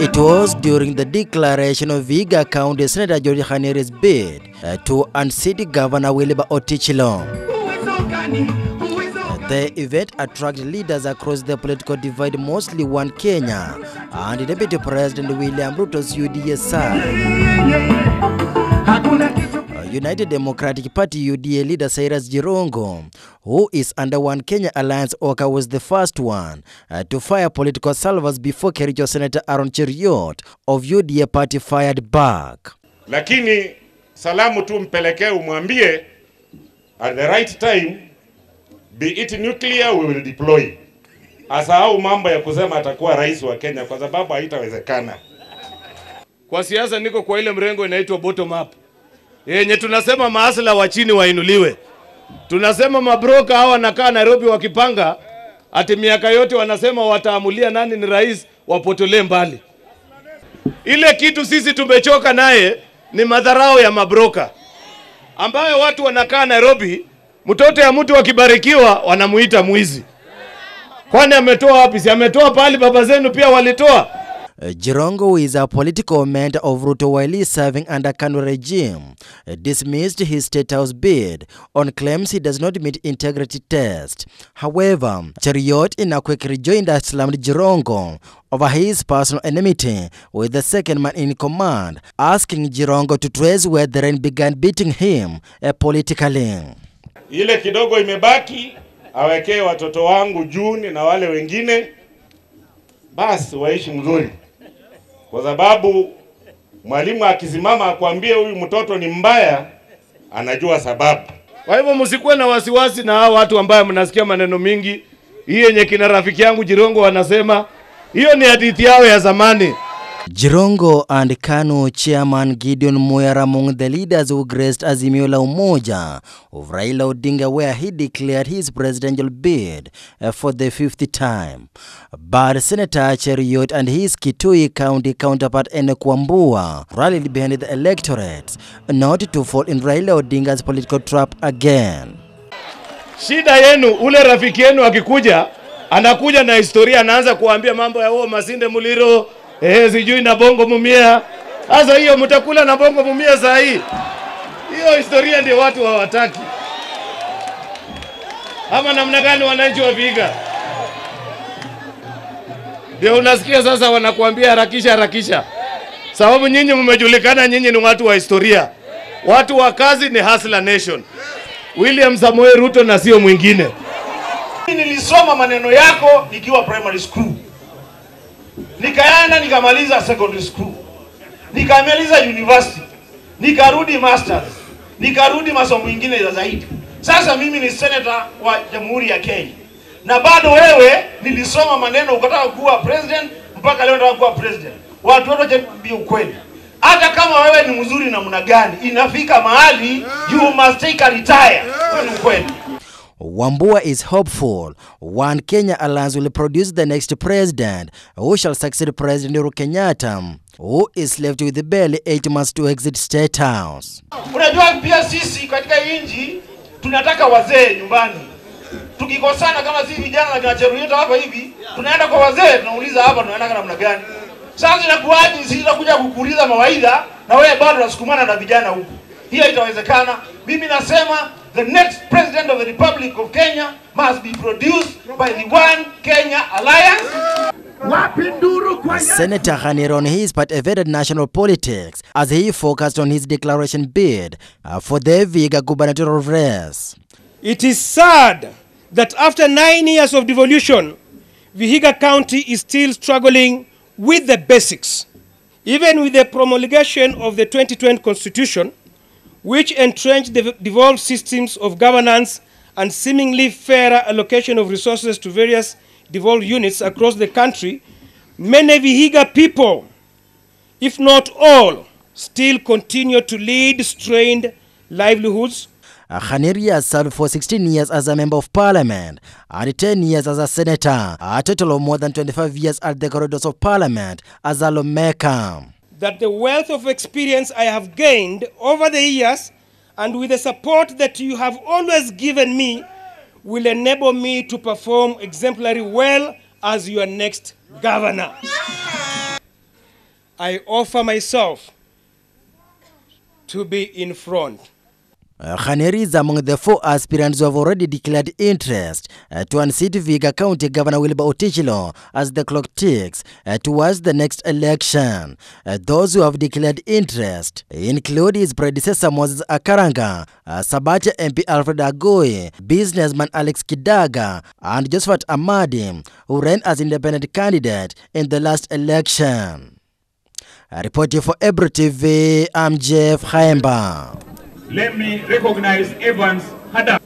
It was during the declaration of Viga County Senator George Khaniri's bid uh, to unseat Governor Williba Otichilo. The event attracted leaders across the political divide, mostly one Kenya and Deputy President William Ruto's udsr United Democratic Party UDA leader Cyrus Jirongo, who is under One Kenya Alliance Oka, was the first one uh, to fire political salvers before Kericho Senator Aaron Cheriot of UDA party fired back. Lakini salamu tu mpelekee, umwambie at the right time, be it nuclear, we will deploy. Asahau mambo ya kusema atakuwa rais wa Kenya kwa sababu haitawezekana. Kwa siasa niko kwa ile mrengo inaitwa bottom up yenye tunasema maasla wa chini wainuliwe. Tunasema mabroka hawa wanakaa Nairobi wakipanga ati miaka yote wanasema wataamulia nani ni rais, wapotolee mbali. Ile kitu sisi tumechoka naye ni madharao ya mabroka ambayo watu wanakaa Nairobi. Mtoto ya mtu akibarikiwa wanamuita mwizi. Kwani ametoa wapi? Si ametoa pahali baba zenu pia walitoa. Eh, Jirongo, who is a political mentor of Ruto while he is serving under Kanu regime, eh, dismissed his State House bid on claims he does not meet integrity test. However, Chariot Inakwek quick rejoinder slammed Jirongo over his personal enmity with the second man in command, asking Jirongo to trace where the rain began beating him uh, politically. Ile kidogo imebaki awekee watoto wangu Juni na wale wengine basi waishi mzuri kwa sababu mwalimu akisimama akwambie huyu mtoto ni mbaya, anajua sababu. Kwa hivyo msikuwe na wasiwasi na hao watu ambayo mnasikia maneno mingi. Hii yenye kina rafiki yangu Jirongo wanasema hiyo ni hadithi yao ya zamani. Jirongo and Kanu chairman Gideon Moyar among the leaders who graced Azimio la Umoja of Raila Odinga where he declared his presidential bid uh, for the fifth time. But Senator Cheriot and his Kitui County counterpart Ene Kwambua rallied behind the electorate not to fall in Raila Odinga's political trap again. Shida yenu ule rafiki yenu akikuja anakuja na historia anaanza kuambia mambo ya huo Masinde Muliro Eh, sijui na bongo mumia. Sasa hiyo mtakula na bongo mumia saa hii. Hiyo historia ndio watu hawataki. Ama namna gani wananchi wa Vihiga? Ndio unasikia sasa wanakuambia harakisha harakisha, sababu nyinyi mmejulikana, nyinyi ni watu wa historia, watu wa kazi, ni hustler nation. William Samoei Ruto na sio mwingine. Nilisoma maneno yako nikiwa primary school nikaenda nikamaliza secondary school, nikamaliza university, nikarudi masters, nikarudi masomo mengine zaidi. Sasa mimi ni senator wa Jamhuri ya Kenya, na bado wewe nilisoma maneno ukataka kuwa president, mpaka leo nataka kuwa president. Watu wote bi ukweli, hata kama wewe ni mzuri namna gani, inafika mahali you must take a retire. Ni ukweli. Wambua is hopeful one Kenya alliance will produce the next president who shall succeed President Uhuru Kenyatta who is left with barely 8 months to exit state house. Unajua pia sisi katika inji tunataka wazee nyumbani. Tukikosana kama sisi vijana na kinacheruta hapa hivi, tunaenda kwa wazee tunauliza hapa tunaenda namna gani? Sasa inakuaje sisi tunakuja kukuuliza mawaidha na wewe bado unasukumana na vijana huku? Hiyo itawezekana? Mimi nasema the next president of the Republic of Kenya must be produced by the One Kenya Alliance. Senator Hanir on his part evaded national politics as he focused on his declaration bid uh, for the Viga gubernatorial race. It is sad that after nine years of devolution, Vihiga County is still struggling with the basics. Even with the promulgation of the 2020 Constitution, which entrenched the devolved systems of governance and seemingly fairer allocation of resources to various devolved units across the country, many Vihiga people, if not all, still continue to lead strained livelihoods. Khaneria served for 16 years as a member of parliament and 10 years as a senator, a total of more than 25 years at the corridors of parliament as a lawmaker that the wealth of experience I have gained over the years and with the support that you have always given me will enable me to perform exemplary well as your next governor. I offer myself to be in front. Uh, eh, is among the four aspirants who have already declared interest eh, to unseat Vihiga County Governor Wilbur Otichilo as the clock ticks eh, towards the next election. those who have declared interest include his predecessor Moses Akaranga, sabatia MP Alfred Agoi, businessman Alex Kidaga, and Josephat Amadi, who ran as independent candidate in the last election. reporting for Ebro TV, I'm Jeff Haemba. let me recognize Evans Hadam.